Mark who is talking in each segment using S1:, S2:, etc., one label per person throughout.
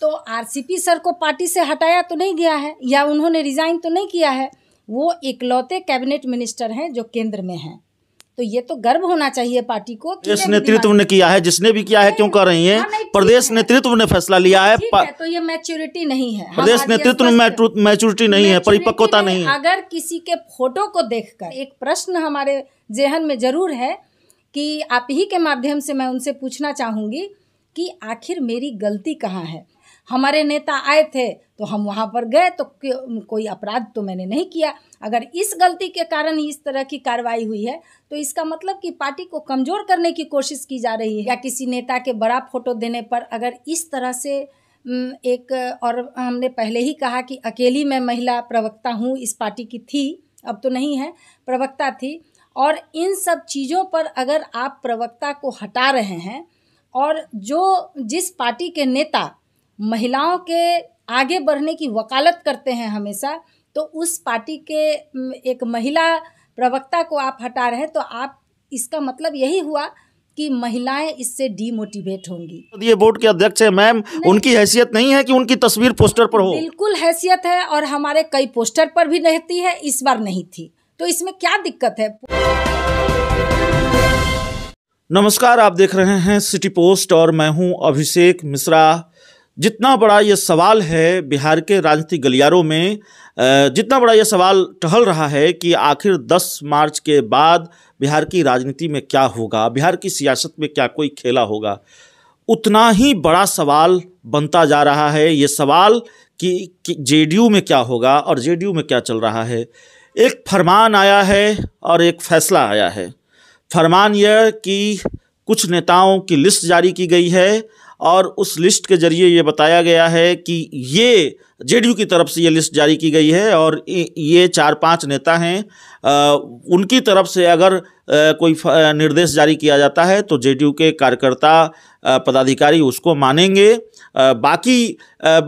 S1: तो RCP sir को party से हटाया तो नहीं गया है या उन्होंने रिज़ाइन तो नहीं किया है वो इकलौते कैबिनेट मिनिस्टर हैं जो केंद्र में हैं तो ये तो गर्व होना चाहिए पार्टी को इस नेतृत्व
S2: ने किया है जिसने भी किया है क्यों कर रही हाँ, है प्रदेश नेतृत्व ने फैसला लिया है, है
S1: तो ये मैच्योरिटी नहीं है प्रदेश नेतृत्व में
S2: मैच्योरिटी नहीं है परिपक्वता नहीं है
S1: अगर किसी के फोटो को देखकर एक प्रश्न हमारे जेहन में जरूर है कि आप ही के माध्यम से मैं उनसे पूछना चाहूंगी कि आखिर मेरी गलती कहाँ है हमारे नेता आए थे तो हम वहाँ पर गए तो कोई अपराध तो मैंने नहीं किया अगर इस गलती के कारण इस तरह की कार्रवाई हुई है तो इसका मतलब कि पार्टी को कमज़ोर करने की कोशिश की जा रही है या किसी नेता के बड़ा फोटो देने पर अगर इस तरह से एक और हमने पहले ही कहा कि अकेली मैं महिला प्रवक्ता हूँ इस पार्टी की थी अब तो नहीं है प्रवक्ता थी और इन सब चीज़ों पर अगर आप प्रवक्ता को हटा रहे हैं और जो जिस पार्टी के नेता महिलाओं के आगे बढ़ने की वकालत करते हैं हमेशा तो उस पार्टी के एक महिला प्रवक्ता को आप हटा रहे हैं तो आप इसका मतलब यही हुआ कि महिलाएं इससे डीमोटिवेट होंगी
S2: तो ये बोर्ड के अध्यक्ष है मैम उनकी हैसियत नहीं है कि उनकी तस्वीर पोस्टर पर हो
S1: बिल्कुल हैसियत है और हमारे कई पोस्टर पर भी रहती है इस बार नहीं थी तो इसमें क्या दिक्कत है
S2: नमस्कार आप देख रहे हैं सिटी पोस्ट और मैं हूं अभिषेक मिश्रा जितना बड़ा ये सवाल है बिहार के राजनीतिक गलियारों में जितना बड़ा ये सवाल टहल रहा है कि आखिर 10 मार्च के बाद बिहार की राजनीति में क्या होगा बिहार की सियासत में क्या कोई खेला होगा उतना ही बड़ा सवाल बनता जा रहा है ये सवाल कि, कि जेडीयू में क्या होगा और जेडीयू में क्या चल रहा है एक फरमान आया है और एक फैसला आया है फरमान यह कि कुछ नेताओं की लिस्ट जारी की गई है और उस लिस्ट के ज़रिए ये बताया गया है कि ये जेडीयू की तरफ से ये लिस्ट जारी की गई है और ये चार पांच नेता हैं उनकी तरफ से अगर कोई निर्देश जारी किया जाता है तो जेडीयू के कार्यकर्ता पदाधिकारी उसको मानेंगे बाकी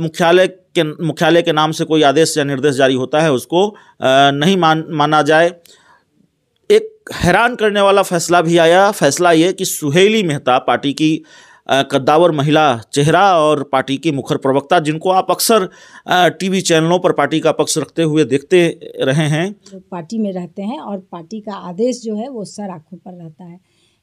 S2: मुख्यालय के मुख्यालय के नाम से कोई आदेश या निर्देश जारी होता है उसको नहीं मान माना जाए एक हैरान करने वाला फैसला भी आया फैसला ये कि सुहेली मेहता पार्टी की कद्दावर महिला चेहरा और पार्टी की मुखर प्रवक्ता जिनको आप अक्सर टीवी चैनलों पर पार्टी का पक्ष रखते हुए देखते रहे हैं
S1: पार्टी में रहते हैं और पार्टी का आदेश जो है वो सर आँखों पर रहता है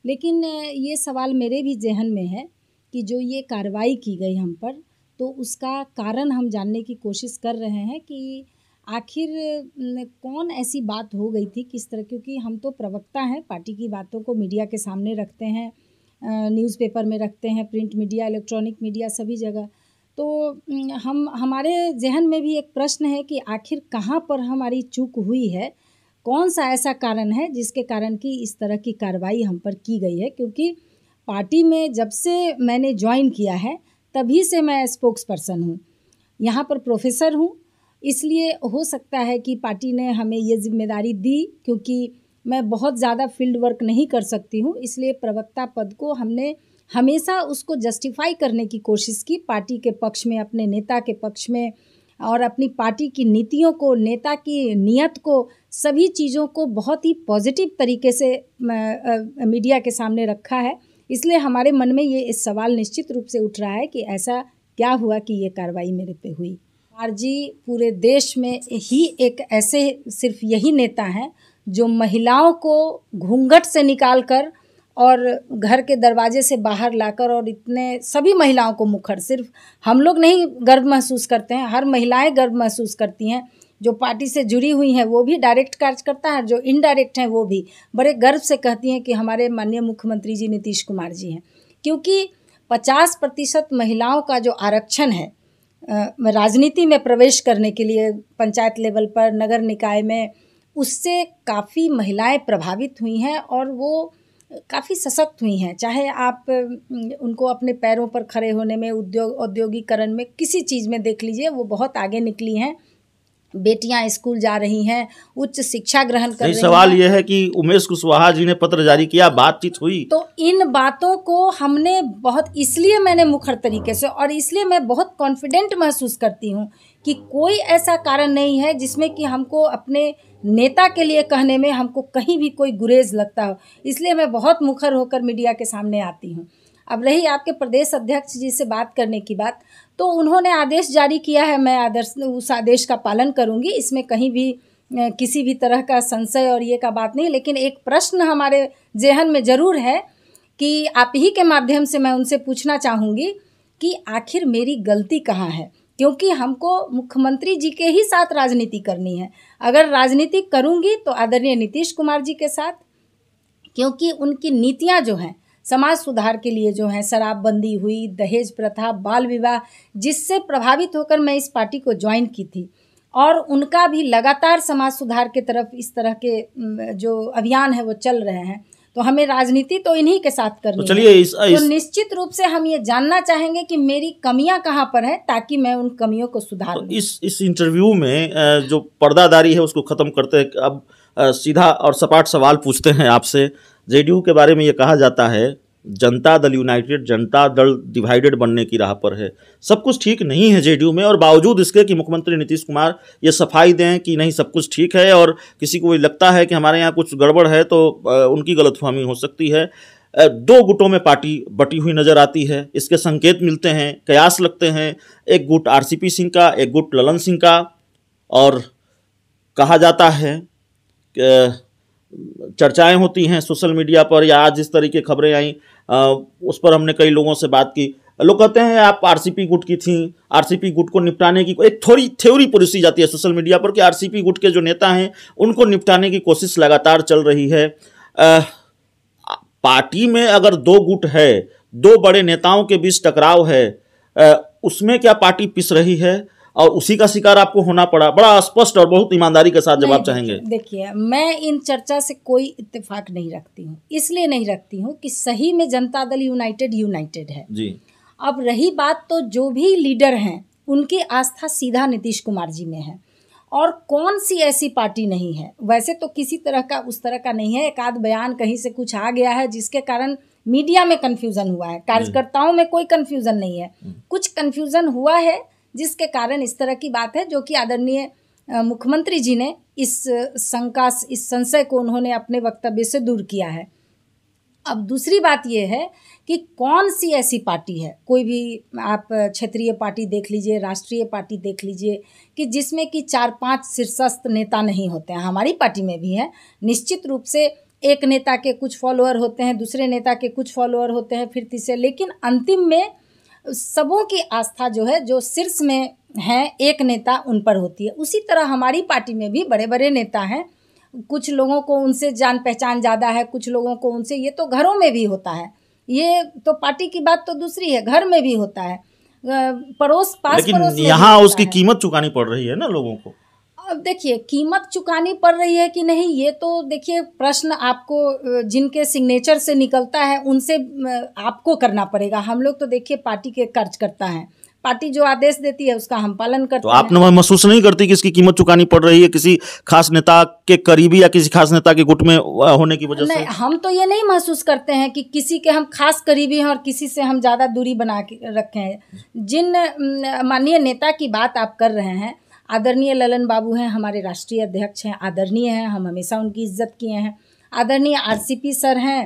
S1: लेकिन ये सवाल मेरे भी जहन में है कि जो ये कार्रवाई की गई हम पर तो उसका कारण हम जानने की कोशिश कर रहे हैं कि आखिर कौन ऐसी बात हो गई थी किस तरह क्योंकि हम तो प्रवक्ता हैं पार्टी की बातों को मीडिया के सामने रखते हैं न्यूज़पेपर में रखते हैं प्रिंट मीडिया इलेक्ट्रॉनिक मीडिया सभी जगह तो हम हमारे जहन में भी एक प्रश्न है कि आखिर कहाँ पर हमारी चूक हुई है कौन सा ऐसा कारण है जिसके कारण कि इस तरह की कार्रवाई हम पर की गई है क्योंकि पार्टी में जब से मैंने ज्वाइन किया है तभी से मैं स्पोक्स पर्सन हूँ यहाँ पर प्रोफेसर हूँ इसलिए हो सकता है कि पार्टी ने हमें ये जिम्मेदारी दी क्योंकि मैं बहुत ज़्यादा फील्ड वर्क नहीं कर सकती हूँ इसलिए प्रवक्ता पद को हमने हमेशा उसको जस्टिफाई करने की कोशिश की पार्टी के पक्ष में अपने नेता के पक्ष में और अपनी पार्टी की नीतियों को नेता की नीयत को सभी चीज़ों को बहुत ही पॉजिटिव तरीके से मीडिया के सामने रखा है इसलिए हमारे मन में ये इस सवाल निश्चित रूप से उठ रहा है कि ऐसा क्या हुआ कि ये कार्रवाई मेरे पे हुई आर जी पूरे देश में ही एक ऐसे सिर्फ यही नेता हैं जो महिलाओं को घूंघट से निकाल कर और घर के दरवाजे से बाहर लाकर और इतने सभी महिलाओं को मुखर सिर्फ हम लोग नहीं गर्व महसूस करते हैं हर महिलाएं गर्व महसूस करती हैं जो पार्टी से जुड़ी हुई हैं वो भी डायरेक्ट कार्यकर्ता है जो इनडायरेक्ट हैं वो भी बड़े गर्व से कहती हैं कि हमारे माननीय मुख्यमंत्री जी नीतीश कुमार जी हैं क्योंकि पचास प्रतिशत महिलाओं का जो आरक्षण है राजनीति में प्रवेश करने के लिए पंचायत लेवल पर नगर निकाय में उससे काफ़ी महिलाएं प्रभावित हुई हैं और वो काफ़ी सशक्त हुई हैं चाहे आप उनको अपने पैरों पर खड़े होने में उद्योग औद्योगिकरण में किसी चीज़ में देख लीजिए वो बहुत आगे निकली हैं बेटियां स्कूल जा रही हैं उच्च शिक्षा ग्रहण कर तो रही सवाल यह
S2: है कि उमेश कुशवाहा जी ने पत्र जारी किया बातचीत हुई
S1: तो इन बातों को हमने बहुत इसलिए मैंने मुखर तरीके से और इसलिए मैं बहुत कॉन्फिडेंट महसूस करती हूँ कि कोई ऐसा कारण नहीं है जिसमें कि हमको अपने नेता के लिए कहने में हमको कहीं भी कोई गुरेज लगता हो इसलिए मैं बहुत मुखर होकर मीडिया के सामने आती हूँ अब रही आपके प्रदेश अध्यक्ष जी से बात करने की बात तो उन्होंने आदेश जारी किया है मैं आदर्श उस आदेश का पालन करूँगी इसमें कहीं भी किसी भी तरह का संशय और ये का बात नहीं लेकिन एक प्रश्न हमारे जेहन में ज़रूर है कि आप ही के माध्यम से मैं उनसे पूछना चाहूँगी कि आखिर मेरी गलती कहाँ है क्योंकि हमको मुख्यमंत्री जी के ही साथ राजनीति करनी है अगर राजनीति करूँगी तो आदरणीय नीतीश कुमार जी के साथ क्योंकि उनकी नीतियाँ जो हैं समाज सुधार के लिए जो हैं शराबबंदी हुई दहेज प्रथा बाल विवाह जिससे प्रभावित होकर मैं इस पार्टी को ज्वाइन की थी और उनका भी लगातार समाज सुधार के तरफ इस तरह के जो अभियान है वो चल रहे हैं तो हमें राजनीति तो इन्हीं के साथ करनी तो चलिए इस, तो इस... तो निश्चित रूप से हम ये जानना चाहेंगे कि मेरी कमियां कहाँ पर है ताकि मैं उन कमियों को सुधार तो
S2: इस इस इंटरव्यू में जो पर्दादारी है उसको खत्म करते हैं अब सीधा और सपाट सवाल पूछते हैं आपसे जेडीयू के बारे में ये कहा जाता है जनता दल यूनाइटेड जनता दल डिवाइडेड बनने की राह पर है सब कुछ ठीक नहीं है जेडीयू में और बावजूद इसके कि मुख्यमंत्री नीतीश कुमार ये सफाई दें कि नहीं सब कुछ ठीक है और किसी को लगता है कि हमारे यहाँ कुछ गड़बड़ है तो उनकी गलतफहमी हो सकती है दो गुटों में पार्टी बटी हुई नजर आती है इसके संकेत मिलते हैं कयास लगते हैं एक गुट आर सिंह का एक गुट ललन सिंह का और कहा जाता है चर्चाएं होती हैं सोशल मीडिया पर या आज जिस तरीके खबरें आई उस पर हमने कई लोगों से बात की लोग कहते हैं आप आरसीपी गुट की थी आरसीपी गुट को निपटाने की एक थोड़ी थ्योरी पुरुषी जाती है सोशल मीडिया पर कि आरसीपी गुट के जो नेता हैं उनको निपटाने की कोशिश लगातार चल रही है पार्टी में अगर दो गुट है दो बड़े नेताओं के बीच टकराव है उसमें क्या पार्टी पिस रही है और उसी का शिकार आपको होना पड़ा बड़ा स्पष्ट और बहुत ईमानदारी के साथ जवाब चाहेंगे
S1: देखिए मैं इन चर्चा से कोई इत्तेफाक नहीं रखती हूँ इसलिए नहीं रखती हूँ कि सही में जनता दल यूनाइटेड यूनाइटेड है जी अब रही बात तो जो भी लीडर हैं उनकी आस्था सीधा नीतीश कुमार जी में है और कौन सी ऐसी पार्टी नहीं है वैसे तो किसी तरह का उस तरह का नहीं है एक आध बयान कहीं से कुछ आ गया है जिसके कारण मीडिया में कन्फ्यूज़न हुआ है कार्यकर्ताओं में कोई कन्फ्यूज़न नहीं है हम्म। कुछ कन्फ्यूज़न हुआ है जिसके कारण इस तरह की बात है जो कि आदरणीय मुख्यमंत्री जी ने इस शंका इस संशय को उन्होंने अपने वक्तव्य से दूर किया है अब दूसरी बात यह है कि कौन सी ऐसी पार्टी है कोई भी आप क्षेत्रीय पार्टी देख लीजिए राष्ट्रीय पार्टी देख लीजिए कि जिसमें कि चार पांच शीर्षस्थ नेता नहीं होते हैं हमारी पार्टी में भी है निश्चित रूप से एक नेता के कुछ फॉलोअर होते हैं दूसरे नेता के कुछ फॉलोअर होते हैं फिर तीसरे लेकिन अंतिम में सबों की आस्था जो है जो शीर्ष में हैं एक नेता उन पर होती है उसी तरह हमारी पार्टी में भी बड़े बड़े नेता हैं कुछ लोगों को उनसे जान पहचान ज़्यादा है कुछ लोगों को उनसे ये तो घरों में भी होता है ये तो पार्टी की बात तो दूसरी है घर में भी होता है पड़ोस पास लेकिन पड़ोस यहाँ
S2: उसकी कीमत चुकानी पड़ रही है ना लोगों को
S1: अब देखिए कीमत चुकानी पड़ रही है कि नहीं ये तो देखिए प्रश्न आपको जिनके सिग्नेचर से निकलता है उनसे आपको करना पड़ेगा हम लोग तो देखिए पार्टी के कर्ज करता है पार्टी जो आदेश देती है उसका हम पालन करते तो आप
S2: महसूस नहीं करती कि इसकी कीमत चुकानी पड़ रही है किसी खास नेता के करीबी या किसी खास नेता के गुट में होने की वजह से
S1: हम तो ये नहीं महसूस करते हैं कि किसी के हम खास करीबी हैं और किसी से हम ज़्यादा दूरी बना के रखे हैं जिन माननीय नेता की बात आप कर रहे हैं आदरणीय ललन बाबू हैं हमारे राष्ट्रीय अध्यक्ष हैं आदरणीय हैं हम हमेशा उनकी इज्जत किए हैं आदरणीय आरसीपी सर हैं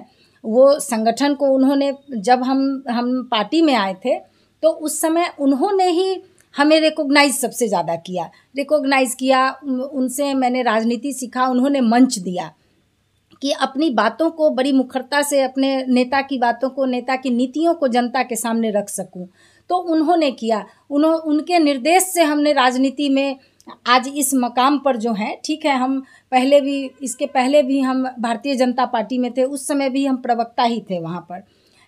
S1: वो संगठन को उन्होंने जब हम हम पार्टी में आए थे तो उस समय उन्होंने ही हमें रिकोगनाइज सबसे ज़्यादा किया रिकोगनाइज़ किया उनसे मैंने राजनीति सीखा उन्होंने मंच दिया कि अपनी बातों को बड़ी मुखरता से अपने नेता की बातों को नेता की नीतियों को जनता के सामने रख सकूं तो उन्होंने किया उन्हों उनके निर्देश से हमने राजनीति में आज इस मकाम पर जो हैं ठीक है हम पहले भी इसके पहले भी हम भारतीय जनता पार्टी में थे उस समय भी हम प्रवक्ता ही थे वहाँ पर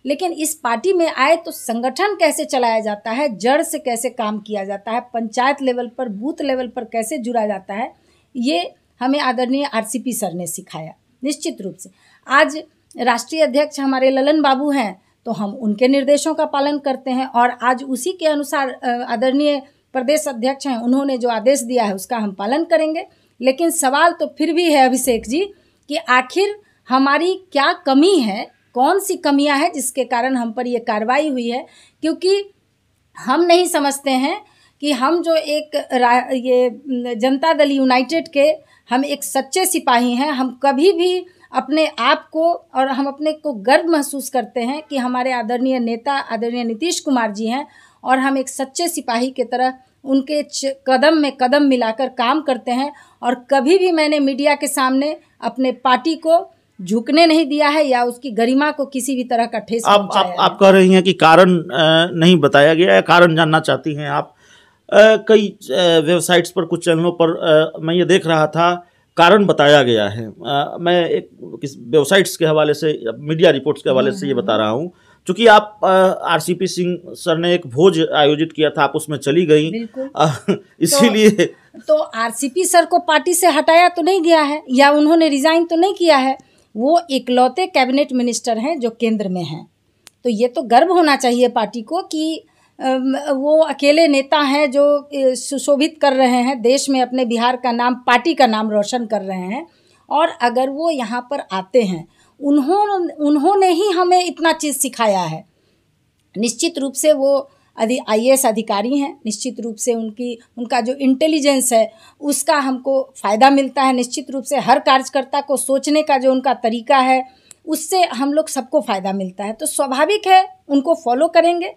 S1: लेकिन इस पार्टी में आए तो संगठन कैसे चलाया जाता है जड़ से कैसे काम किया जाता है पंचायत लेवल पर बूथ लेवल पर कैसे जुड़ा जाता है ये हमें आदरणीय आरसीपी सर ने सिखाया निश्चित रूप से आज राष्ट्रीय अध्यक्ष हमारे ललन बाबू हैं तो हम उनके निर्देशों का पालन करते हैं और आज उसी के अनुसार आदरणीय प्रदेश अध्यक्ष हैं उन्होंने जो आदेश दिया है उसका हम पालन करेंगे लेकिन सवाल तो फिर भी है अभिषेक जी कि आखिर हमारी क्या कमी है कौन सी कमियां हैं जिसके कारण हम पर ये कार्रवाई हुई है क्योंकि हम नहीं समझते हैं कि हम जो एक ये जनता दल यूनाइटेड के हम एक सच्चे सिपाही हैं हम कभी भी अपने आप को और हम अपने को गर्व महसूस करते हैं कि हमारे आदरणीय नेता आदरणीय नीतीश कुमार जी हैं और हम एक सच्चे सिपाही के तरह उनके कदम में कदम मिलाकर काम करते हैं और कभी भी मैंने मीडिया के सामने अपने पार्टी को झुकने नहीं दिया है या उसकी गरिमा को किसी भी तरह का ठेस आप आप,
S2: आप कह रही हैं कि कारण नहीं बताया गया है कारण जानना चाहती हैं आप कई वेबसाइट्स पर कुछ चैनलों पर मैं ये देख रहा था कारण बताया गया है आ, मैं एक किस वेबसाइट्स के हवाले से मीडिया रिपोर्ट्स के हवाले से ये बता रहा हूँ चूँकि आप R C P Singh sir ने एक भोज आयोजित किया था आप उसमें चली गई तो इसीलिए तो,
S1: तो सर को पार्टी से हटाया तो नहीं गया है या उन्होंने रिजाइन तो नहीं किया है वो इकलौते कैबिनेट मिनिस्टर हैं जो केंद्र में हैं तो ये तो गर्व होना चाहिए पार्टी को कि वो अकेले नेता हैं जो सुशोभित कर रहे हैं देश में अपने बिहार का नाम पार्टी का नाम रोशन कर रहे हैं और अगर वो यहाँ पर आते हैं उन्होंने उन्होंने ही हमें इतना चीज़ सिखाया है निश्चित रूप से वो अधि आई अधिकारी हैं निश्चित रूप से उनकी उनका जो इंटेलिजेंस है उसका हमको फ़ायदा मिलता है निश्चित रूप से हर कार्यकर्ता को सोचने का जो उनका तरीका है उससे हम लोग सबको फ़ायदा मिलता है तो स्वाभाविक है उनको फॉलो करेंगे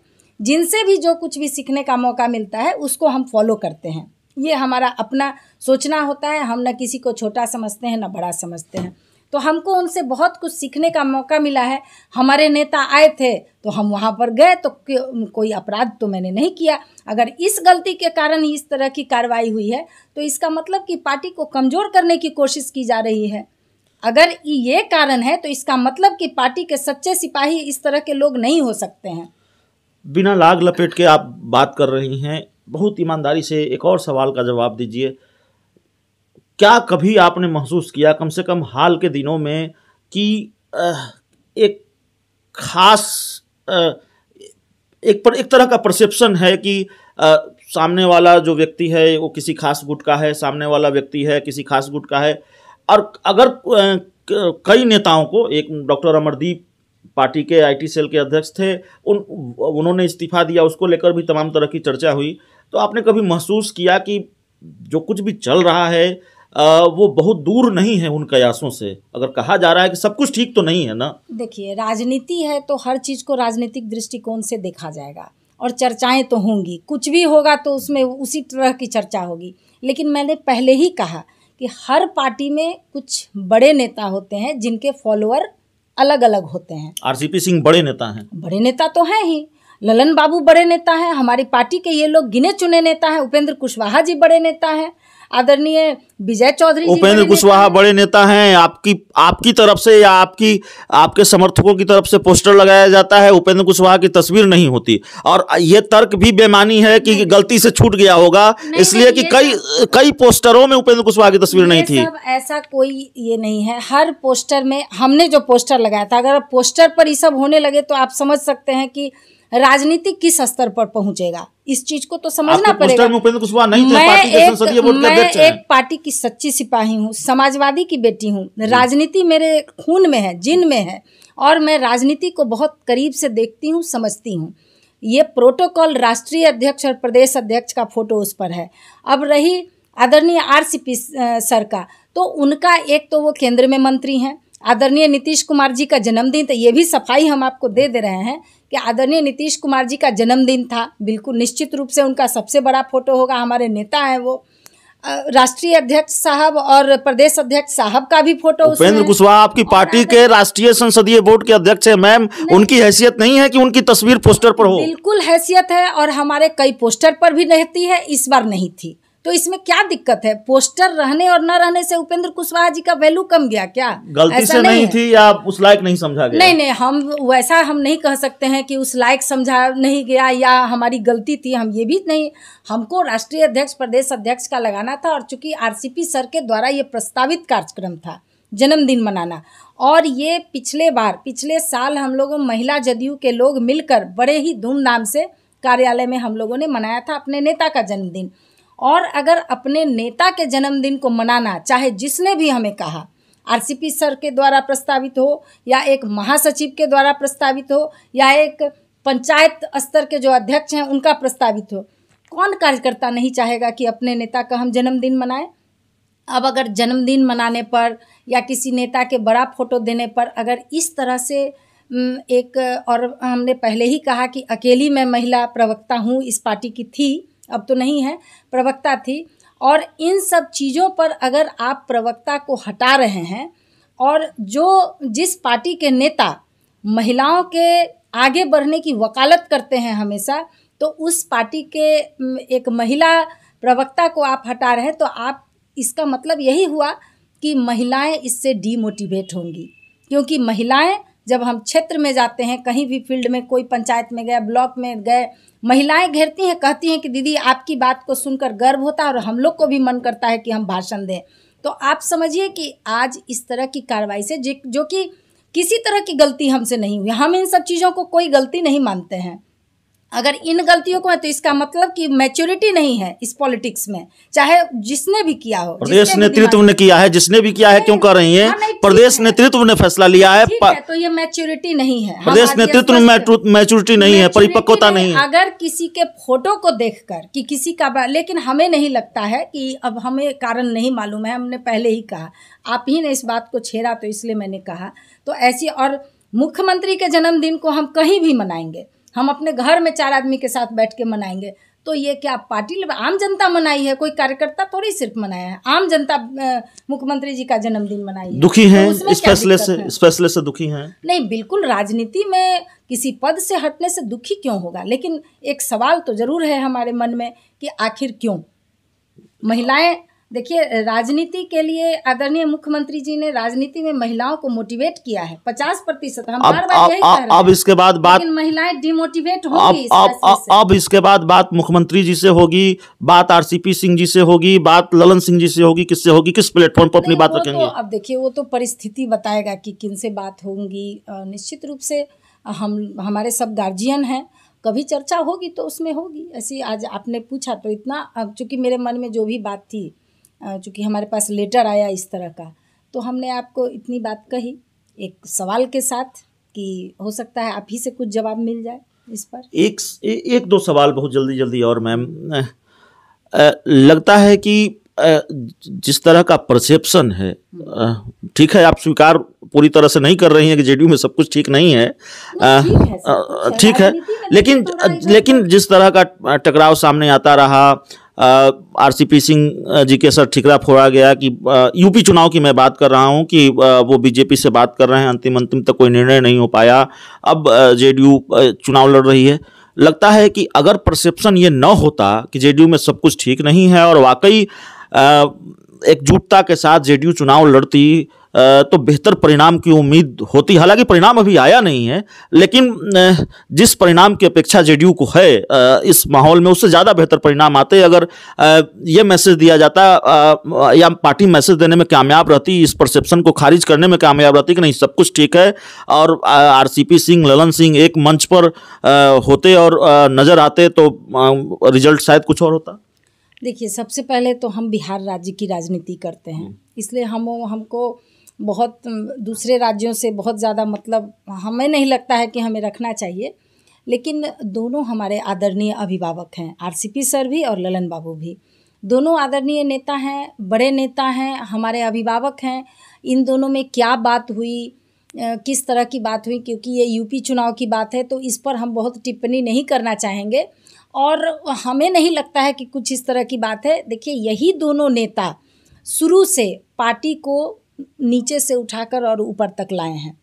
S1: जिनसे भी जो कुछ भी सीखने का मौका मिलता है उसको हम फॉलो करते हैं ये हमारा अपना सोचना होता है हम ना किसी को छोटा समझते हैं ना बड़ा समझते हैं तो हमको उनसे बहुत कुछ सीखने का मौका मिला है हमारे नेता आए थे तो हम वहाँ पर गए तो कोई अपराध तो मैंने नहीं किया अगर इस गलती के कारण ही इस तरह की कार्रवाई हुई है तो इसका मतलब कि पार्टी को कमज़ोर करने की कोशिश की जा रही है अगर ये कारण है तो इसका मतलब कि पार्टी के सच्चे सिपाही इस तरह के लोग नहीं हो सकते हैं
S2: बिना लाग लपेट के आप बात कर रही हैं बहुत ईमानदारी से एक और सवाल का जवाब दीजिए क्या कभी आपने महसूस किया कम से कम हाल के दिनों में कि एक खास एक पर एक तरह का परसेप्शन है कि आ, सामने वाला जो व्यक्ति है वो किसी खास गुट का है सामने वाला व्यक्ति है किसी खास गुट का है और अगर कई नेताओं को एक डॉक्टर अमरदीप पार्टी के आईटी सेल के अध्यक्ष थे उन उन्होंने इस्तीफा दिया उसको लेकर भी तमाम तरह की चर्चा हुई तो आपने कभी महसूस किया कि जो कुछ भी चल रहा है आ, वो बहुत दूर नहीं है उन कयासों से अगर कहा जा रहा है कि सब कुछ ठीक तो नहीं है ना
S1: देखिए राजनीति है तो हर चीज़ को राजनीतिक दृष्टिकोण से देखा जाएगा और चर्चाएं तो होंगी कुछ भी होगा तो उसमें उसी तरह की चर्चा होगी लेकिन मैंने पहले ही कहा कि हर पार्टी में कुछ बड़े नेता होते हैं जिनके फॉलोअर अलग अलग होते हैं
S2: आरसीपी सिंह बड़े नेता हैं
S1: बड़े नेता तो हैं ही ललन बाबू बड़े नेता हैं हमारी पार्टी के ये लोग गिने चुने नेता हैं उपेंद्र कुशवाहा जी बड़े नेता हैं आदरणीय विजय चौधरी उपेंद्र
S2: कुशवाहा बड़े नेता हैं आपकी आपकी तरफ से या आपकी आपके समर्थकों की तरफ से पोस्टर लगाया जाता है उपेंद्र कुशवाहा की तस्वीर नहीं होती और ये तर्क भी बेमानी है कि गलती से छूट गया होगा इसलिए कि कई कई पोस्टरों में उपेंद्र कुशवाहा की तस्वीर नहीं थी
S1: ऐसा कोई ये नहीं है हर पोस्टर में हमने जो पोस्टर लगाया था अगर पोस्टर पर ये सब होने लगे तो आप समझ सकते हैं कि राजनीति किस स्तर पर पहुंचेगा इस चीज को तो समझना पड़ेगा नहीं
S2: तो मैं एक मैं एक
S1: पार्टी की सच्ची सिपाही हूँ समाजवादी की बेटी हूँ राजनीति मेरे खून में है जिन में है और मैं राजनीति को बहुत करीब से देखती हूँ समझती हूँ ये प्रोटोकॉल राष्ट्रीय अध्यक्ष और प्रदेश अध्यक्ष का फोटो उस पर है अब रही आदरणीय आरसीपी सर का तो उनका एक तो वो केंद्र में मंत्री हैं आदरणीय नीतीश कुमार जी का जन्मदिन तो ये भी सफाई हम आपको दे दे रहे हैं कि आदरणीय नीतीश कुमार जी का जन्मदिन था बिल्कुल निश्चित रूप से उनका सबसे बड़ा फोटो होगा हमारे नेता हैं वो राष्ट्रीय अध्यक्ष साहब और प्रदेश अध्यक्ष साहब का भी फोटो उपेंद्र
S2: कुशवाहा आपकी पार्टी के राष्ट्रीय संसदीय बोर्ड के अध्यक्ष है मैम उनकी हैसियत नहीं है कि उनकी तस्वीर पोस्टर पर हो
S1: बिल्कुल हैसियत है और हमारे कई पोस्टर पर भी रहती है इस बार नहीं थी तो इसमें क्या दिक्कत है पोस्टर रहने और न रहने से उपेंद्र कुशवाहा जी का वैल्यू कम गया क्या गलती से नहीं, नहीं
S2: थी या उस लायक नहीं समझा गया नहीं
S1: नहीं हम वैसा हम नहीं कह सकते हैं कि उस लायक समझा नहीं गया या हमारी गलती थी हम ये भी नहीं हमको राष्ट्रीय अध्यक्ष प्रदेश अध्यक्ष का लगाना था और चूंकि आर सर के द्वारा ये प्रस्तावित कार्यक्रम था जन्मदिन मनाना और ये पिछले बार पिछले साल हम लोग महिला जदयू के लोग मिलकर बड़े ही धूमधाम से कार्यालय में हम लोगों ने मनाया था अपने नेता का जन्मदिन और अगर अपने नेता के जन्मदिन को मनाना चाहे जिसने भी हमें कहा आरसीपी सर के द्वारा प्रस्तावित हो या एक महासचिव के द्वारा प्रस्तावित हो या एक पंचायत स्तर के जो अध्यक्ष हैं उनका प्रस्तावित हो कौन कार्यकर्ता नहीं चाहेगा कि अपने नेता का हम जन्मदिन मनाएं अब अगर जन्मदिन मनाने पर या किसी नेता के बड़ा फोटो देने पर अगर इस तरह से एक और हमने पहले ही कहा कि अकेली मैं महिला प्रवक्ता हूँ इस पार्टी की थी अब तो नहीं है प्रवक्ता थी और इन सब चीज़ों पर अगर आप प्रवक्ता को हटा रहे हैं और जो जिस पार्टी के नेता महिलाओं के आगे बढ़ने की वकालत करते हैं हमेशा तो उस पार्टी के एक महिला प्रवक्ता को आप हटा रहे हैं तो आप इसका मतलब यही हुआ कि महिलाएं इससे डीमोटिवेट होंगी क्योंकि महिलाएं जब हम क्षेत्र में जाते हैं कहीं भी फील्ड में कोई पंचायत में गए ब्लॉक में गए महिलाएं घेरती हैं कहती हैं कि दीदी आपकी बात को सुनकर गर्व होता है और हम लोग को भी मन करता है कि हम भाषण दें तो आप समझिए कि आज इस तरह की कार्रवाई से जो कि किसी तरह की गलती हमसे नहीं हुई हम इन सब चीज़ों को कोई गलती नहीं मानते हैं अगर इन गलतियों को है तो इसका मतलब कि मैच्योरिटी नहीं है इस पॉलिटिक्स में चाहे जिसने भी किया हो प्रदेश नेतृत्व ने
S2: किया है जिसने भी किया है क्यों कर रही हाँ, है प्रदेश नेतृत्व ने फैसला लिया है, है
S1: तो ये मैच्योरिटी नहीं है प्रदेश नेतृत्व में
S2: मैच्योरिटी नहीं है परिपक्वता नहीं है
S1: अगर किसी के फोटो को देख कर की किसी का लेकिन हमें नहीं लगता है कि अब हमें कारण नहीं मालूम है हमने पहले ही कहा आप ही ने इस बात को छेड़ा तो इसलिए मैंने कहा तो ऐसी और मुख्यमंत्री के जन्मदिन को हम कहीं भी मनाएंगे हम अपने घर में चार आदमी के साथ बैठ के मनाएंगे तो ये क्या पार्टी आम जनता मनाई है कोई कार्यकर्ता थोड़ी सिर्फ मनाया है आम जनता मुख्यमंत्री जी का जन्मदिन मनाई दुखी तो है तो इस फैसले से
S2: इस फैसले से दुखी हैं
S1: नहीं बिल्कुल राजनीति में किसी पद से हटने से दुखी क्यों होगा लेकिन एक सवाल तो जरूर है हमारे मन में कि आखिर क्यों महिलाएं देखिए राजनीति के लिए आदरणीय मुख्यमंत्री जी ने राजनीति में महिलाओं को मोटिवेट किया है पचास प्रतिशत हम अब, बार बार यही कह रहे अब इसके बाद बात महिलाएं डिमोटिवेट होगी अब, अब,
S2: अब इसके बाद बात मुख्यमंत्री जी से होगी बात आरसीपी सिंह जी से होगी बात ललन सिंह जी से होगी किससे होगी किस प्लेटफॉर्म पर अपनी बात रखेंगे तो- अब
S1: देखिये वो तो परिस्थिति बताएगा की किन से बात होंगी निश्चित रूप से हम हमारे सब गार्जियन है कभी चर्चा होगी तो उसमें होगी ऐसी आज आपने पूछा तो इतना चूंकि मेरे मन में जो भी बात थी चूँकि हमारे पास लेटर आया इस तरह का तो हमने आपको इतनी बात कही एक सवाल के साथ कि हो सकता है आप ही से कुछ जवाब मिल जाए इस पर एक
S2: एक दो सवाल बहुत जल्दी जल्दी और मैम लगता है कि जिस तरह का परसेप्शन है ठीक है आप स्वीकार पूरी तरह से नहीं कर रही हैं कि जेडीयू में सब कुछ ठीक नहीं है ठीक है, है तो लेकिन लेकिन जिस तरह का टकराव सामने आता रहा R C P Singh ji के सर ठिकरा फोड़ा गया कि यूपी चुनाव की मैं बात कर रहा हूं कि वो बीजेपी से बात कर रहे हैं अंतिम अंतिम तक कोई निर्णय नहीं हो पाया अब जेडीयू चुनाव लड़ रही है लगता है कि अगर परसेप्शन ये न होता कि जेडीयू में सब कुछ ठीक नहीं है और वाकई एकजुटता के साथ जेडीयू चुनाव लड़ती तो बेहतर परिणाम की उम्मीद होती हालांकि परिणाम अभी आया नहीं है लेकिन जिस परिणाम की अपेक्षा जेडीयू को है इस माहौल में उससे ज़्यादा बेहतर परिणाम आते अगर ये मैसेज दिया जाता या पार्टी मैसेज देने में कामयाब रहती इस परसेप्शन को खारिज करने में कामयाब रहती कि नहीं सब कुछ ठीक है और आर सिंह ललन सिंह एक मंच पर होते और नज़र आते तो रिजल्ट शायद कुछ और होता
S1: देखिए सबसे पहले तो हम बिहार राज्य की राजनीति करते हैं हम्म। इसलिए हम हमको बहुत दूसरे राज्यों से बहुत ज़्यादा मतलब हमें नहीं लगता है कि हमें रखना चाहिए लेकिन दोनों हमारे आदरणीय अभिभावक हैं आरसीपी सर भी और ललन बाबू भी दोनों आदरणीय नेता हैं बड़े नेता हैं हमारे अभिभावक हैं इन दोनों में क्या बात हुई किस तरह की बात हुई क्योंकि ये यूपी चुनाव की बात है तो इस पर हम बहुत टिप्पणी नहीं करना चाहेंगे और हमें नहीं लगता है कि कुछ इस तरह की बात है देखिए यही दोनों नेता शुरू से पार्टी को नीचे से उठाकर और ऊपर तक लाए हैं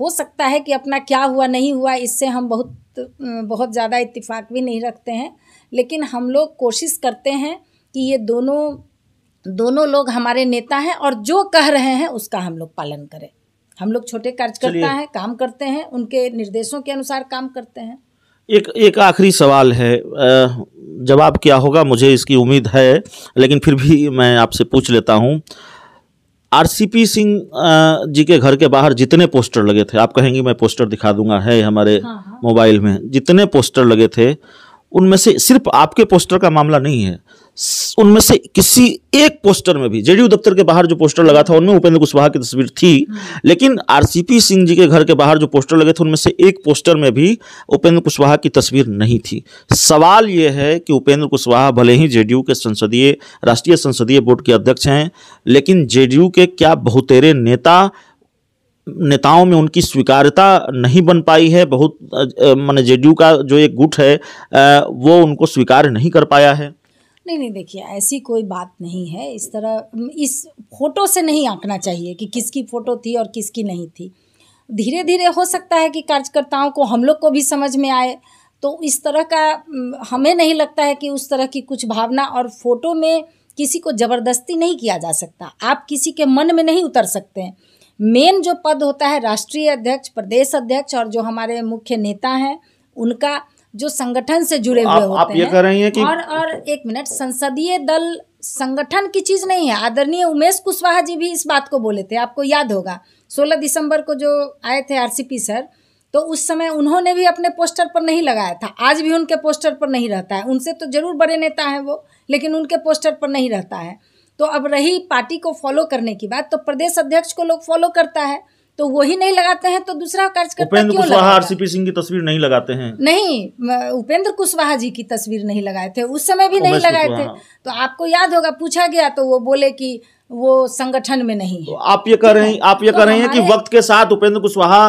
S1: हो सकता है कि अपना क्या हुआ नहीं हुआ इससे हम बहुत बहुत ज़्यादा इत्तेफाक भी नहीं रखते हैं लेकिन हम लोग कोशिश करते हैं कि ये दोनों दोनों लोग हमारे नेता हैं और जो कह रहे हैं उसका हम लोग पालन करें हम लोग छोटे कार्यकर्ता हैं काम करते हैं उनके निर्देशों के अनुसार काम करते हैं
S2: एक एक आखिरी सवाल है जवाब क्या होगा मुझे इसकी उम्मीद है लेकिन फिर भी मैं आपसे पूछ लेता हूँ आरसीपी सिंह जी के घर के बाहर जितने पोस्टर लगे थे आप कहेंगे मैं पोस्टर दिखा दूंगा है हमारे हाँ, हाँ। मोबाइल में जितने पोस्टर लगे थे उनमें से सिर्फ आपके पोस्टर का मामला नहीं है उनमें से किसी एक पोस्टर में भी जेडीयू दफ्तर के बाहर जो पोस्टर लगा था उनमें उपेंद्र कुशवाहा की तस्वीर थी लेकिन आरसीपी सिंह जी के घर के बाहर जो पोस्टर लगे थे उनमें से एक पोस्टर में भी उपेंद्र कुशवाहा की तस्वीर नहीं थी सवाल यह है कि उपेंद्र कुशवाहा भले ही जेडीयू के संसदीय राष्ट्रीय संसदीय बोर्ड के अध्यक्ष हैं लेकिन जेडीयू के क्या बहुतेरे नेता नेताओं में उनकी स्वीकारता नहीं बन पाई है बहुत मैंने जेडीयू का जो एक गुट है वो उनको स्वीकार नहीं कर पाया है
S1: नहीं नहीं देखिए ऐसी कोई बात नहीं है इस तरह इस फोटो से नहीं आंकना चाहिए कि किसकी फ़ोटो थी और किसकी नहीं थी धीरे धीरे हो सकता है कि कार्यकर्ताओं को हम लोग को भी समझ में आए तो इस तरह का हमें नहीं लगता है कि उस तरह की कुछ भावना और फोटो में किसी को ज़बरदस्ती नहीं किया जा सकता आप किसी के मन में नहीं उतर सकते हैं मेन जो पद होता है राष्ट्रीय अध्यक्ष प्रदेश अध्यक्ष और जो हमारे मुख्य नेता हैं उनका जो संगठन से जुड़े हुए होते आप ये हैं, रही हैं कि और और एक मिनट संसदीय दल संगठन की चीज नहीं है आदरणीय उमेश कुशवाहा जी भी इस बात को बोले थे आपको याद होगा 16 दिसंबर को जो आए थे आरसीपी सर तो उस समय उन्होंने भी अपने पोस्टर पर नहीं लगाया था आज भी उनके पोस्टर पर नहीं रहता है उनसे तो जरूर बड़े नेता हैं वो लेकिन उनके पोस्टर पर नहीं रहता है तो अब रही पार्टी को फॉलो करने की बात तो प्रदेश अध्यक्ष को लोग फॉलो करता है तो वही नहीं लगाते हैं तो दूसरा कार्यकर्ता क्यों आरसीपी
S2: सिंह की तस्वीर नहीं लगाते हैं
S1: नहीं उपेंद्र कुशवाहा जी की तस्वीर नहीं लगाए थे उस समय भी नहीं लगाए थे हाँ। तो आपको याद होगा पूछा गया तो वो बोले कि वो संगठन में नहीं है तो
S2: आप ये कह रहे हैं आप ये तो कह रहे हैं कि वक्त के साथ उपेंद्र कुशवाहा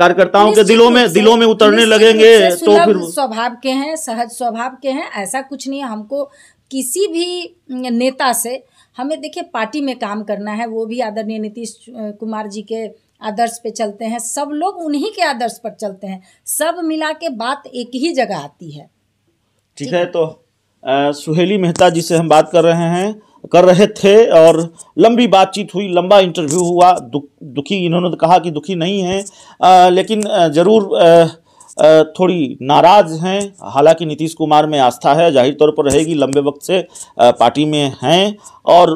S2: कार्यकर्ताओं के दिलों में दिलों में उतरने लगेंगे तो फिर
S1: स्वभाव के हैं सहज स्वभाव के हैं ऐसा कुछ नहीं है हमको किसी भी नेता से हमें देखिए पार्टी में काम करना है वो भी आदरणीय नीतीश कुमार जी के आदर्श पे चलते हैं सब लोग उन्हीं के आदर्श पर चलते हैं सब मिला के बात एक ही जगह आती है
S2: ठीक है तो आ, सुहेली मेहता जी से हम बात कर रहे हैं कर रहे थे और लंबी बातचीत हुई लंबा इंटरव्यू हुआ दुख दुखी इन्होंने तो कहा कि दुखी नहीं है आ, लेकिन ज़रूर थोड़ी नाराज हैं हालांकि नीतीश कुमार में आस्था है जाहिर तौर पर रहेगी लंबे वक्त से पार्टी में हैं और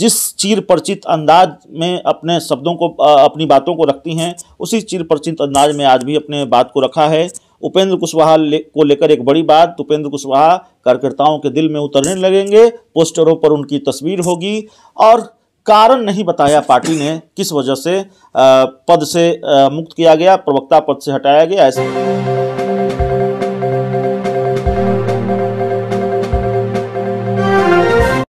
S2: जिस चीर परिचित अंदाज में अपने शब्दों को अपनी बातों को रखती हैं उसी चीर परिचित अंदाज में आज भी अपने बात को रखा है उपेंद्र कुशवाहा ले, को लेकर एक बड़ी बात उपेंद्र कुशवाहा कार्यकर्ताओं के दिल में उतरने लगेंगे पोस्टरों पर उनकी तस्वीर होगी और कारण नहीं बताया पार्टी ने किस वजह से पद से मुक्त किया गया प्रवक्ता पद से हटाया गया ऐसे